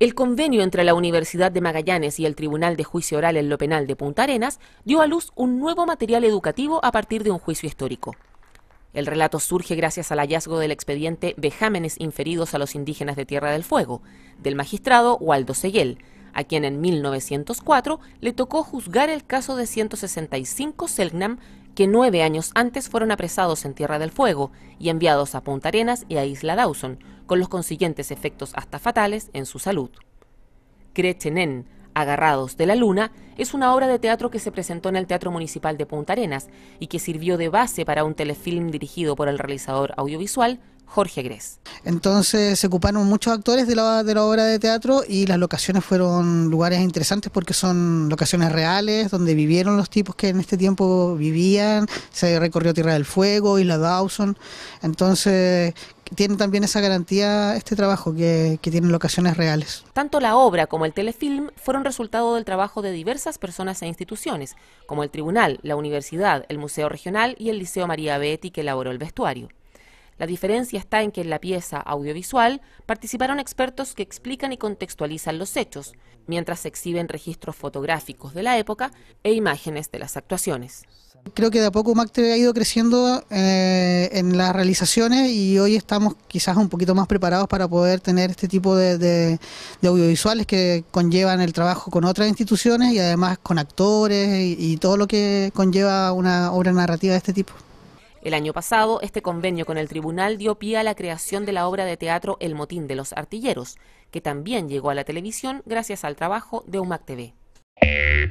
El convenio entre la Universidad de Magallanes y el Tribunal de Juicio Oral en lo Penal de Punta Arenas dio a luz un nuevo material educativo a partir de un juicio histórico. El relato surge gracias al hallazgo del expediente Vejámenes inferidos a los indígenas de Tierra del Fuego, del magistrado Waldo Seguel, a quien en 1904 le tocó juzgar el caso de 165 Selknam que nueve años antes fueron apresados en Tierra del Fuego y enviados a Punta Arenas y a Isla Dawson, con los consiguientes efectos hasta fatales en su salud. en Agarrados de la Luna, es una obra de teatro que se presentó en el Teatro Municipal de Punta Arenas y que sirvió de base para un telefilm dirigido por el realizador audiovisual Jorge Gres. Entonces se ocuparon muchos actores de la, obra de teatro y las locaciones fueron lugares interesantes porque son locaciones reales donde vivieron los tipos que en este tiempo vivían, se recorrió Tierra del Fuego, la Dawson, entonces tiene también esa garantía este trabajo, que, que tienen locaciones reales. Tanto la obra como el telefilm fueron resultado del trabajo de diversas personas e instituciones, como el Tribunal, la Universidad, el Museo Regional y el Liceo María Betti, que elaboró el vestuario. La diferencia está en que en la pieza audiovisual participaron expertos que explican y contextualizan los hechos, mientras se exhiben registros fotográficos de la época e imágenes de las actuaciones. Creo que de a poco MACTE ha ido creciendo eh, en las realizaciones y hoy estamos quizás un poquito más preparados para poder tener este tipo de, audiovisuales que conllevan el trabajo con otras instituciones y además con actores y todo lo que conlleva una obra narrativa de este tipo. El año pasado, este convenio con el tribunal dio pie a la creación de la obra de teatro El Motín de los Artilleros, que también llegó a la televisión gracias al trabajo de UMAC TV.